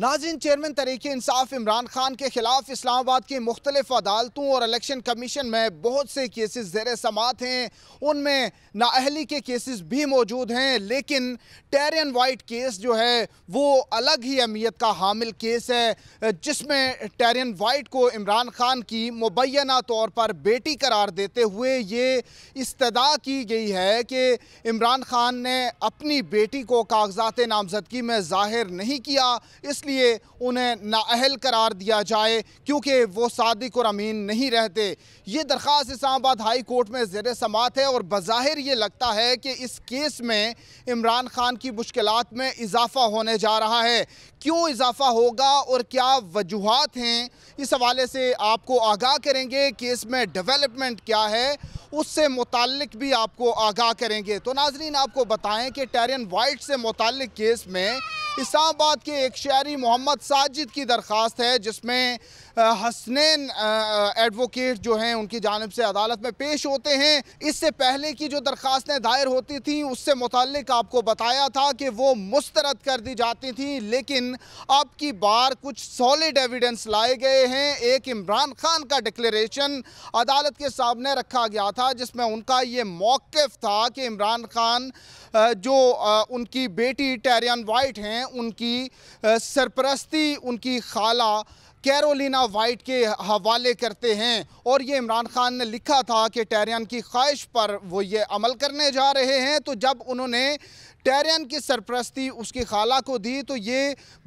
नाजिन chairman तरीके इंसाफ इमरान खान के खिलाफ इस्लामाबाद की मुख्तलिफ अदालतों और इलेक्शन कमीशन में बहुत से केसेस जेर समात हैं उनमें नाअहली के केसेस भी मौजूद हैं लेकिन टेरियन वाइट केस जो है वो अलग ही अहमियत का हामिल केस है जिसमें टेरियन वाइट को इमरान खान की मुबैना तौर पर बेटी करार देते हुए ये इस्तदा की गई है कि इमरान खान ने अपनी बेटी को कागजात नामजदगी में ज़ाहिर नहीं किया इस इसलिए उन्हें नाअहल करार दिया जाए क्योंकि वो सादिक और अमीन नहीं रहते ये दरख्वास्त इस्लामाबाद हाई कोर्ट में जेर समात है और बज़ाहिर ये लगता है कि इस केस में इमरान खान की मुश्किल में इजाफा होने जा रहा है क्यों इजाफा होगा और क्या वजूहत हैं इस हवाले से आपको आगाह करेंगे केस में डेवलपमेंट क्या है उससे मुतक भी आपको आगाह करेंगे तो नाजरीन आपको बताएं कि टेरन वाइट से मुतल केस में इस्लामाबाद के एक शहरी मोहम्मद साजिद की दरख्वास्त है जिसमें हसनैन एडवोकेट जो हैं उनकी जानब से अदालत में पेश होते हैं इससे पहले की जो दरख्वास्तें दायर होती थी उससे मुतक आपको बताया था कि वो मुस्तरद कर दी जाती थी लेकिन अब की बार कुछ सॉलिड एविडेंस लाए गए हैं एक इमरान खान का डिक्लेरेशन अदालत के सामने रखा गया था जिसमें उनका ये मौक़ था कि इमरान खान जो उनकी बेटी टैरियन वाइट हैं हैं उनकी सरपरस्ती उनकी खाला कैरोलिना वाइट के हवाले करते हैं और ये इमरान खान ने लिखा था कि टैरियन की ख्वाहिश पर वो ये अमल करने जा रहे हैं तो जब उन्होंने टेरन की सरप्रस्ती उसकी खाला को दी तो ये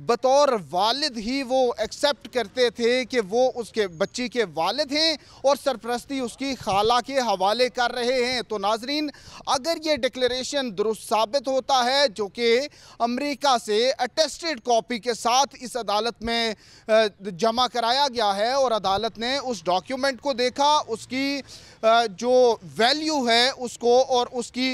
बतौर वालिद ही वो एक्सेप्ट करते थे कि वो उसके बच्ची के वालिद हैं और सरप्रस्ती उसकी खाला के हवाले कर रहे हैं तो नाजरीन अगर ये डिक्लेरेशन दुरुस्त साबित होता है जो कि अमेरिका से अटेस्टेड कॉपी के साथ इस अदालत में जमा कराया गया है और अदालत ने उस डॉक्यूमेंट को देखा उसकी जो वैल्यू है उसको और उसकी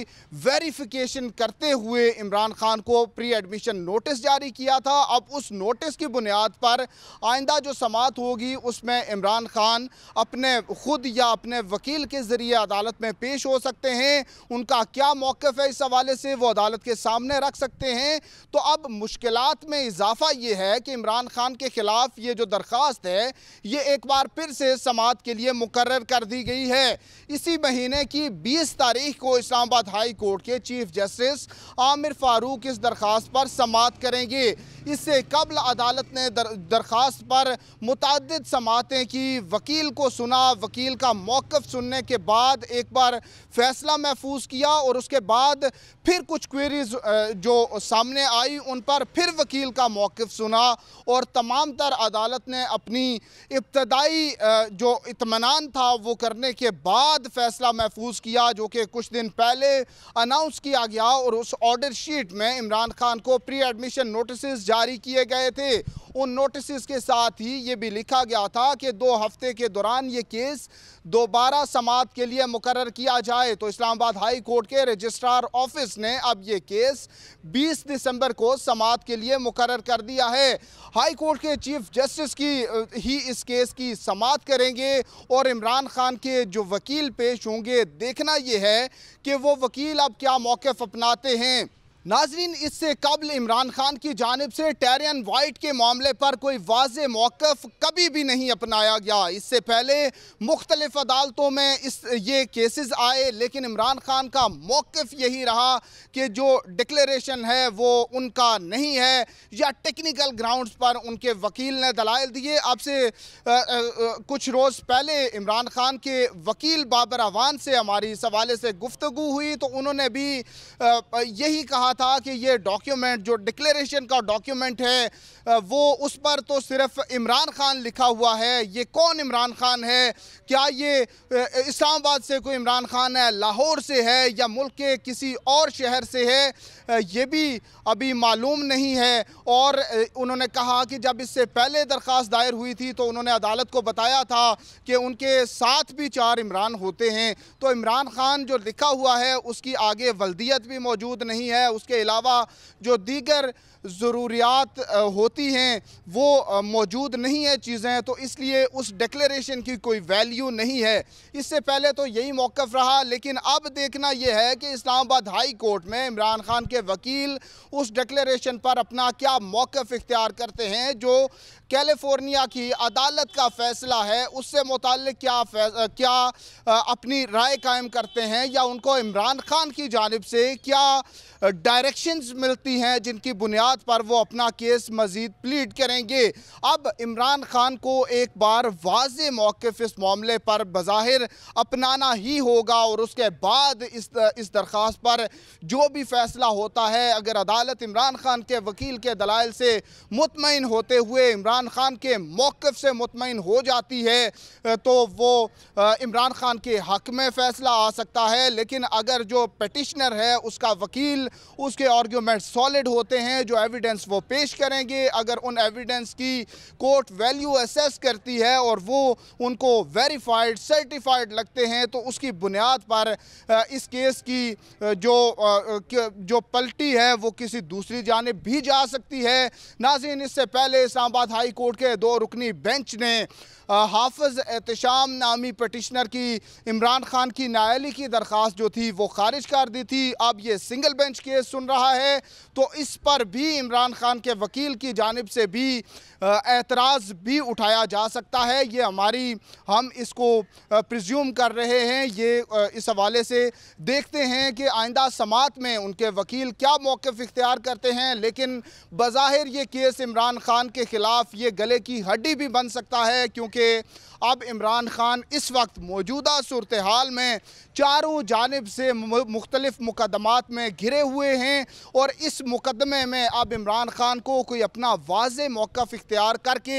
वेरिफिकेशन करते हुए हुए इमरान खान को प्री एडमिशन नोटिस जारी किया था अब उस नोटिस की बुनियाद पर आइंदा जो समात होगी उसमें इमरान खान अपने ख़ुद या अपने वकील के ज़रिए अदालत में पेश हो सकते हैं उनका क्या मौक़ है इस हवाले से वो अदालत के सामने रख सकते हैं तो अब मुश्किल में इजाफा ये है कि इमरान खान के ख़िलाफ़ ये जो दरख्वास्त है ये एक बार फिर से समात के लिए मुकर कर दी गई है इसी महीने की बीस तारीख को इस्लामाबाद हाई कोर्ट के चीफ जस्टिस आमिर फारूक इस दरख्वास्त पर समात करेंगे इससे कबल अदालत ने दर, दरख्वास्त पर मुतद समातें की वकील को सुना वकील का मौक़ सुनने के बाद एक बार फैसला महफूज किया और उसके बाद फिर कुछ क्वेरीज जो सामने आई उन पर फिर वकील का मौक़ सुना और तमाम तर अदालत ने अपनी इब्तदाई जो इतमान था वो करने के बाद फैसला महफूज किया जो कि कुछ दिन पहले अनाउंस किया गया और उस ऑर्डर शीट में इमरान खान को प्री एडमिशन नोटिस जारी किए गए थे उन नोटिस के साथ ही ये भी लिखा गया था कि दो हफ्ते के दौरान ये केस दोबारा समात के लिए मुकर किया जाए तो इस्लामाबाद हाई कोर्ट के रजिस्ट्रार ऑफिस ने अब ये केस 20 दिसंबर को समाप्त के लिए मुकर कर दिया है हाई कोर्ट के चीफ जस्टिस की ही इस केस की समाप्त करेंगे और इमरान खान के जो वकील पेश होंगे देखना यह है कि वो वकील अब क्या मौक़ अपनाते हैं नाजरीन इससे कबल इमरान खान की जानब से टेरियन वाइट के मामले पर कोई वाज मौक़ कभी भी नहीं अपनाया गया इससे पहले मुख्तलिफ अदालतों में इस ये केसेस आए लेकिन इमरान खान का मौक़ यही रहा कि जो डिक्लेरेशन है वो उनका नहीं है या टेक्निकल ग्राउंड पर उनके वकील ने दलाइल दिए अब से आ, आ, आ, कुछ रोज़ पहले इमरान खान के वकील बाबर अवान से हमारी इस हवाले से गुफ्तु हुई तो उन्होंने भी यही कहा कहा था कि ये डॉक्यूमेंट जो डिक्लेरेशन का डॉक्यूमेंट है वो उस पर तो सिर्फ इमरान खान लिखा हुआ है ये कौन इमरान खान है क्या ये इस्लामाबाद से कोई इमरान खान है लाहौर से है या मुल्क के किसी और शहर से है ये भी अभी मालूम नहीं है और उन्होंने कहा कि जब इससे पहले दरख्वास्त दायर हुई थी तो उन्होंने अदालत को बताया था कि उनके साथ भी चार इमरान होते हैं तो इमरान खान जो लिखा हुआ है उसकी आगे वल्दियत भी मौजूद नहीं है उस उसके अलावा जो दीगर ज़रूरियात होती हैं वो मौजूद नहीं है चीज़ें तो इसलिए उस डिक्लेरेशन की कोई वैल्यू नहीं है इससे पहले तो यही मौक़ रहा लेकिन अब देखना यह है कि इस्लामाबाद हाई कोर्ट में इमरान खान के वकील उस डिक्लेरेशन पर अपना क्या मौक़ इख्तियार करते हैं जो कैलिफोर्निया की अदालत का फैसला है उससे मुतल क्या क्या अपनी राय कायम करते हैं या उनको इमरान खान की जानब से क्या डायरेक्शंस मिलती हैं जिनकी बुनियाद पर वो अपना केस मज़ीद प्लीड करेंगे अब इमरान खान को एक बार वाज मौक़ इस मामले पर बज़ाहिर अपनाना ही होगा और उसके बाद इस इस दरख्वास्त पर जो भी फैसला होता है अगर अदालत इमरान खान के वकील के दलाइल से मुतमिन होते हुए इमरान इमरान खान के मौक़ से मुतमिन हो जाती है तो वो इमरान खान के हक में फ़ैसला आ सकता है लेकिन अगर जो पटिशनर है उसका वकील उसके आर्ग्यूमेंट सॉलिड होते हैं जो एविडेंस वो पेश करेंगे अगर उन एविडेंस की कोर्ट वैल्यू असेस करती है और वो उनको वेरीफाइड सर्टिफाइड लगते हैं तो उसकी बुनियाद पर इस केस की जो जो पलटी है वो किसी दूसरी जानब भी जा सकती है नाजीन इससे पहले इस्लामाबाद हाई कोर्ट के दो रुकनी बेंच ने हाफज एहतशाम नामी पटिशनर की इमरान खान की नायली की दरख्वास्त जो थी वो खारिज कर दी थी अब ये सिंगल बेंच केस सुन रहा है तो इस पर भी इमरान खान के वकील की जानब से भी एतराज़ भी उठाया जा सकता है ये हमारी हम इसको प्रज्यूम कर रहे हैं ये इस हवाले से देखते हैं कि आइंदा समात में उनके वकील क्या मौक़ इख्तियार करते हैं लेकिन बज़ाहिर ये केस इमरान खान के ख़िलाफ़ ये गले की हड्डी भी बन सकता है क्योंकि যে अब इमरान खान इस वक्त मौजूदा सूरत हाल में चारों जानब से मुख्तलिफ मुकदमात में घिरे हुए हैं और इस मुकदमे में अब इमरान खान को कोई अपना वाज मौक़ इख्तियार करके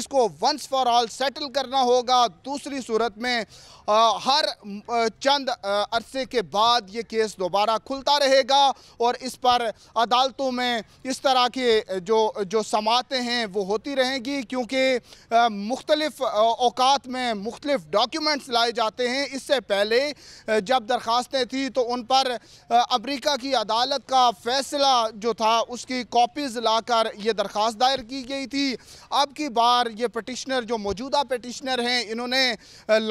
इसको वंस फॉर ऑल सेटल करना होगा दूसरी सूरत में आ, हर चंद अरसे के बाद ये केस दोबारा खुलता रहेगा और इस पर अदालतों में इस तरह के जो जो समातें हैं वो होती रहेंगी क्योंकि मुख्तलफ़ साथ में मुख्तलिफ डॉक्यूमेंट्स लाए जाते हैं इससे पहले जब दरख्वास्तें थी तो उन पर अमरीका की अदालत का फैसला जो था उसकी कापीज़ लाकर ये दरख्वास्त दायर की गई थी अब की बार ये पटिशनर जो मौजूदा पटिशनर हैं इन्होंने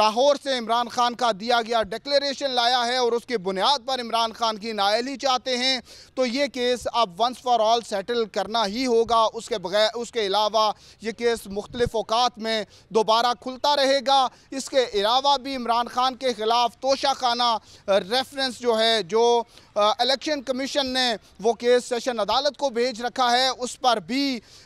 लाहौर से इमरान खान का दिया गया डिक्लेरेशन लाया है और उसकी बुनियाद पर इमरान खान की नायली चाहते हैं तो ये केस अब वंस फॉर ऑल सेटल करना ही होगा उसके बगैर उसके अलावा ये केस मुख्तलिफ अवकात में दोबारा खुल चलता रहेगा इसके अलावा भी इमरान खान के ख़िलाफ़ तोशाखाना रेफरेंस जो है जो इलेक्शन कमीशन ने वो केस सेशन अदालत को भेज रखा है उस पर भी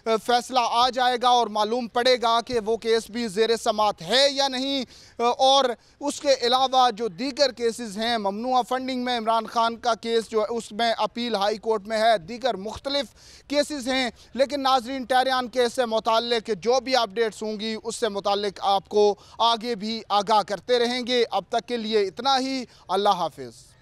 फैसला आ जाएगा और मालूम पड़ेगा कि वो केस भी जेर समात है या नहीं और उसके अलावा जो दीगर केसेस हैं ममनुआ फंडिंग में इमरान खान का केस जो है उसमें अपील हाई कोर्ट में है दीगर मुख्तलिफ केसेस हैं लेकिन नाजरीन टैरियान केस से मुतल जो भी अपडेट्स होंगी उससे मुतल आप आपको आगे भी आगाह करते रहेंगे अब तक के लिए इतना ही अल्लाह हाफिज़